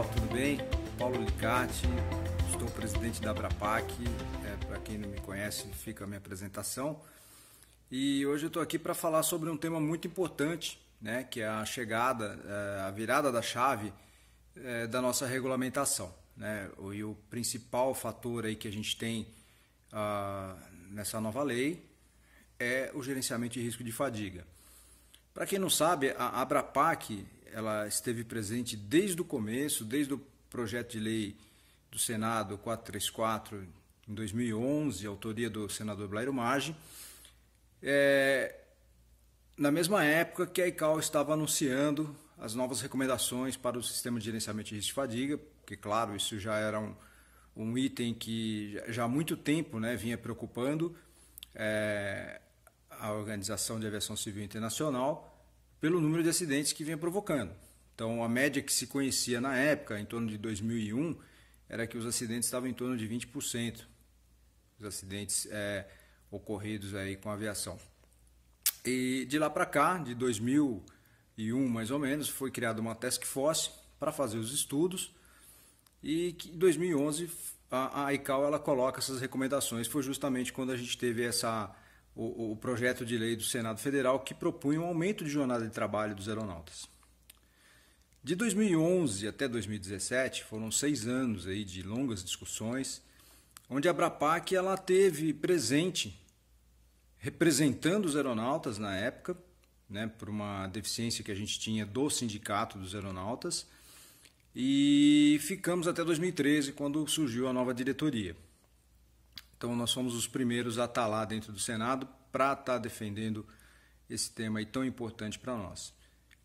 pessoal, tudo bem? Paulo Licati, estou presidente da Abrapac. É, para quem não me conhece, fica a minha apresentação. E hoje eu estou aqui para falar sobre um tema muito importante, né, que é a chegada, é, a virada da chave é, da nossa regulamentação. Né? E o principal fator aí que a gente tem ah, nessa nova lei é o gerenciamento de risco de fadiga. Para quem não sabe, a Abrapac ela esteve presente desde o começo, desde o projeto de lei do Senado 434 em 2011, autoria do senador Blairo Maggi, é, na mesma época que a ICAO estava anunciando as novas recomendações para o sistema de gerenciamento de risco de fadiga, porque, claro, isso já era um, um item que já há muito tempo né, vinha preocupando é, a Organização de Aviação Civil Internacional, pelo número de acidentes que vinha provocando. Então, a média que se conhecia na época, em torno de 2001, era que os acidentes estavam em torno de 20%, os acidentes é, ocorridos aí com a aviação. E de lá para cá, de 2001 mais ou menos, foi criada uma task force para fazer os estudos e que, em 2011 a, a ICAO ela coloca essas recomendações. Foi justamente quando a gente teve essa o, o projeto de lei do Senado Federal que propunha um aumento de jornada de trabalho dos aeronautas. De 2011 até 2017 foram seis anos aí de longas discussões, onde a Brapac ela teve presente representando os aeronautas na época, né, por uma deficiência que a gente tinha do sindicato dos aeronautas, e ficamos até 2013 quando surgiu a nova diretoria. Então, nós fomos os primeiros a estar tá lá dentro do Senado para estar tá defendendo esse tema aí tão importante para nós.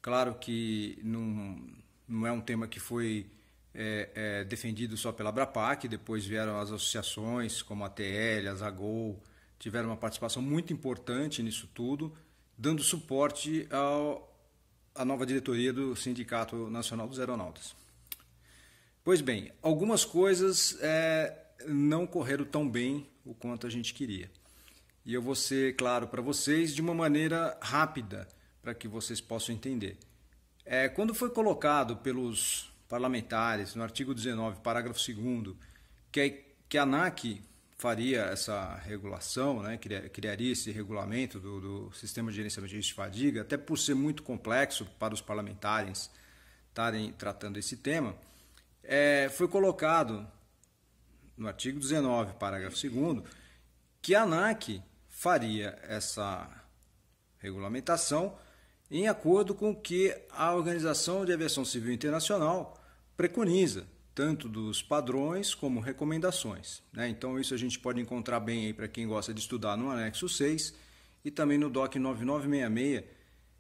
Claro que não, não é um tema que foi é, é, defendido só pela Abrapac, depois vieram as associações como a TL, a Zagol, tiveram uma participação muito importante nisso tudo, dando suporte ao, à nova diretoria do Sindicato Nacional dos Aeronautas. Pois bem, algumas coisas é, não correram tão bem o quanto a gente queria. E eu vou ser claro para vocês de uma maneira rápida, para que vocês possam entender. É, quando foi colocado pelos parlamentares, no artigo 19, parágrafo 2, que, que a ANAC faria essa regulação, né, criaria esse regulamento do, do sistema de gerenciamento de risco de fadiga, até por ser muito complexo para os parlamentares estarem tratando esse tema, é, foi colocado no artigo 19, parágrafo 2, que a ANAC faria essa regulamentação em acordo com o que a Organização de Aviação Civil Internacional preconiza, tanto dos padrões como recomendações. Né? Então, isso a gente pode encontrar bem aí para quem gosta de estudar no anexo 6 e também no DOC 9966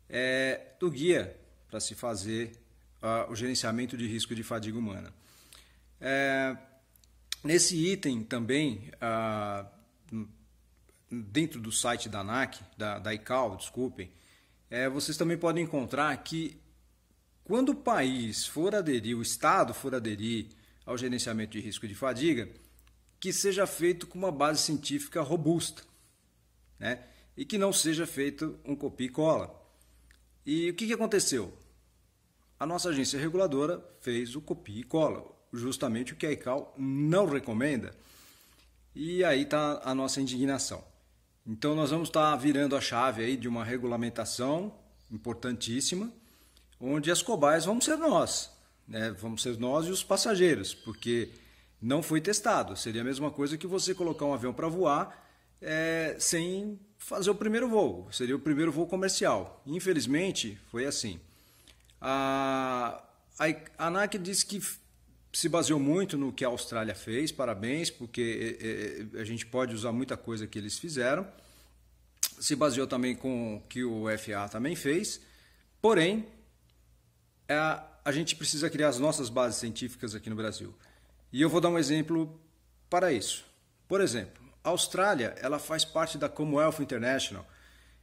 é, do guia para se fazer uh, o gerenciamento de risco de fadiga humana. É, Nesse item também, ah, dentro do site da ANAC, da, ICAO, desculpem, é, vocês também podem encontrar que quando o país for aderir, o Estado for aderir ao gerenciamento de risco de fadiga, que seja feito com uma base científica robusta, né? e que não seja feito um copia e cola. E o que aconteceu? A nossa agência reguladora fez o copia e cola justamente o que a ICAO não recomenda. E aí está a nossa indignação. Então nós vamos estar tá virando a chave aí de uma regulamentação importantíssima, onde as cobaias vamos ser nós, né? Vamos ser nós e os passageiros, porque não foi testado. Seria a mesma coisa que você colocar um avião para voar é, sem fazer o primeiro voo. Seria o primeiro voo comercial. Infelizmente, foi assim. A, a, a ANAC disse que se baseou muito no que a Austrália fez, parabéns, porque eh, eh, a gente pode usar muita coisa que eles fizeram. Se baseou também com o que o FA também fez. Porém, a, gente precisa criar as nossas bases científicas aqui no Brasil. E eu vou dar um exemplo para isso. Por exemplo, a Austrália ela faz parte da Commonwealth International,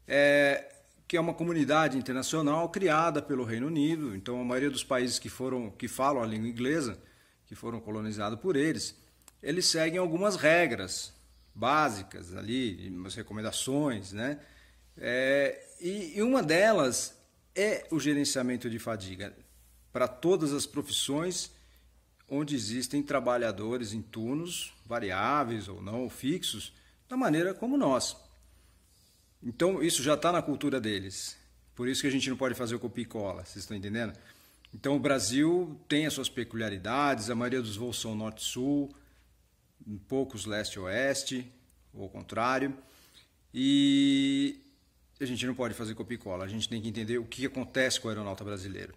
é, que é uma comunidade internacional criada pelo Reino Unido. Então, a maioria dos países que foram que falam a língua inglesa que foram colonizados por eles, eles seguem algumas regras básicas ali, umas recomendações, né? É, e, e uma delas é o gerenciamento de fadiga para todas as profissões onde existem trabalhadores em turnos variáveis ou não fixos, da maneira como nós. Então, isso já está na cultura deles. Por isso que a gente não pode fazer o copia e cola, vocês estão entendendo? Então o Brasil tem as suas peculiaridades, a maioria dos voos são norte-sul, poucos leste-oeste, ou ao contrário. E a gente não pode fazer copicola. a gente tem que entender o que acontece com a aeronauta brasileira.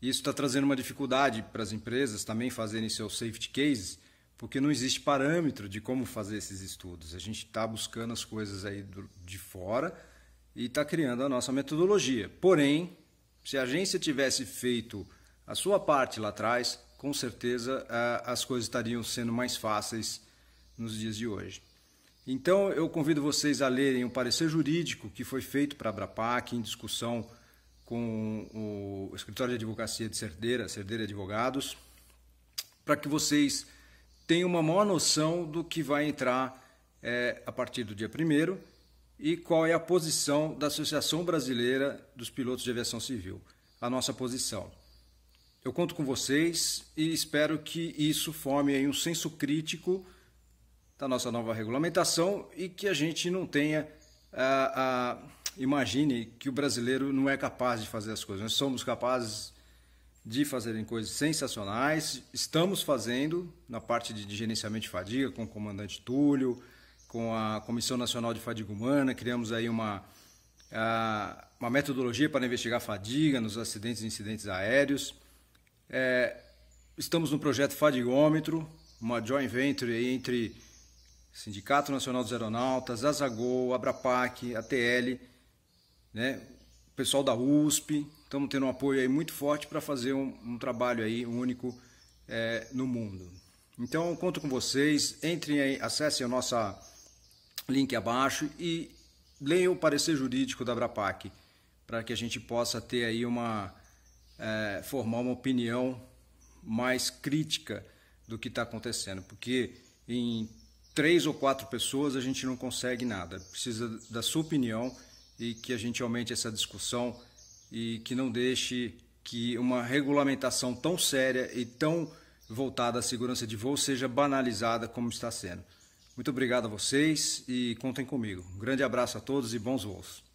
Isso está trazendo uma dificuldade para as empresas também fazerem seus safety cases, porque não existe parâmetro de como fazer esses estudos. A gente está buscando as coisas aí do, de fora e está criando a nossa metodologia. Porém, se a agência tivesse feito a sua parte lá atrás, com certeza eh, as coisas estariam sendo mais fáceis nos dias de hoje. Então, eu convido vocês a lerem o parecer jurídico que foi feito para a Abrapac em discussão com o escritório de advocacia de Cerdeira, Cerdeira Advogados, para que vocês tenham uma maior noção do que vai entrar é, a partir do dia 1 e qual é a posição da Associação Brasileira dos Pilotos de Aviação Civil, a nossa posição. Eu conto com vocês e espero que isso forme um senso crítico da nossa nova regulamentação e que a gente não tenha a, ah, ah, imagine que o brasileiro não é capaz de fazer as coisas. Nós somos capazes de fazerem coisas sensacionais, estamos fazendo na parte de gerenciamento de fadiga com o comandante Túlio, com a Comissão Nacional de Fadiga Humana, criamos aí uma, uma metodologia para investigar fadiga nos acidentes e incidentes aéreos. É, estamos no projeto Fadigômetro, uma joint venture aí entre Sindicato Nacional dos Aeronautas, Azagol, Abrapac, ATL, né? o pessoal da USP. Estamos tendo um apoio aí muito forte para fazer um, um, trabalho aí único é, no mundo. Então, conto com vocês. Entrem aí, acessem a nossa link abaixo e leiam o parecer jurídico da Abrapac para que a gente possa ter aí uma é, formar uma opinião mais crítica do que está acontecendo, porque em três ou quatro pessoas a gente não consegue nada. Precisa da sua opinião e que a gente aumente essa discussão e que não deixe que uma regulamentação tão séria e tão voltada à segurança de voo seja banalizada como está sendo. Muito obrigado a vocês e contem comigo. Um grande abraço a todos e bons voos.